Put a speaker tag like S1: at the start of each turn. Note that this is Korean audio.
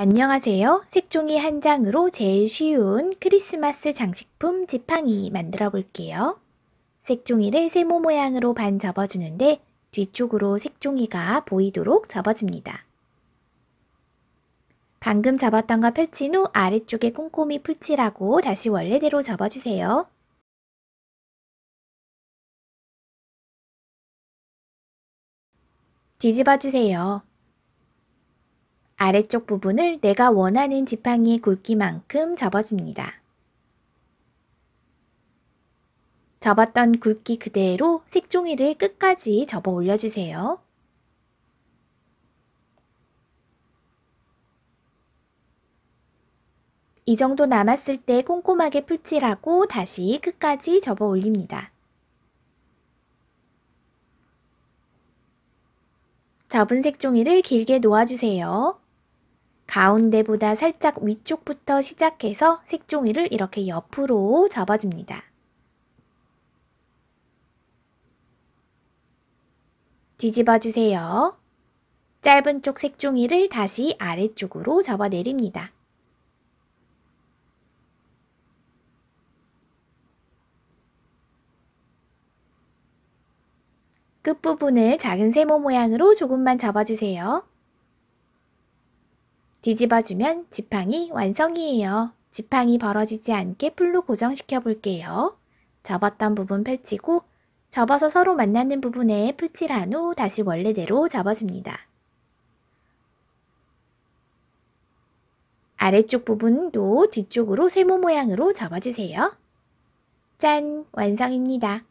S1: 안녕하세요. 색종이 한 장으로 제일 쉬운 크리스마스 장식품 지팡이 만들어 볼게요. 색종이를 세모 모양으로 반 접어주는데 뒤쪽으로 색종이가 보이도록 접어줍니다. 방금 접었던 거 펼친 후 아래쪽에 꼼꼼히 풀칠하고 다시 원래대로 접어주세요. 뒤집어주세요. 아래쪽 부분을 내가 원하는 지팡이의 굵기만큼 접어줍니다. 접었던 굵기 그대로 색종이를 끝까지 접어 올려주세요. 이 정도 남았을 때 꼼꼼하게 풀칠하고 다시 끝까지 접어 올립니다. 접은 색종이를 길게 놓아주세요. 가운데보다 살짝 위쪽부터 시작해서 색종이를 이렇게 옆으로 접어줍니다. 뒤집어주세요. 짧은 쪽 색종이를 다시 아래쪽으로 접어내립니다. 끝부분을 작은 세모 모양으로 조금만 접어주세요. 뒤집어주면 지팡이 완성이에요. 지팡이 벌어지지 않게 풀로 고정시켜 볼게요. 접었던 부분 펼치고 접어서 서로 만나는 부분에 풀칠한 후 다시 원래대로 접어줍니다. 아래쪽 부분도 뒤쪽으로 세모 모양으로 접어주세요. 짠! 완성입니다.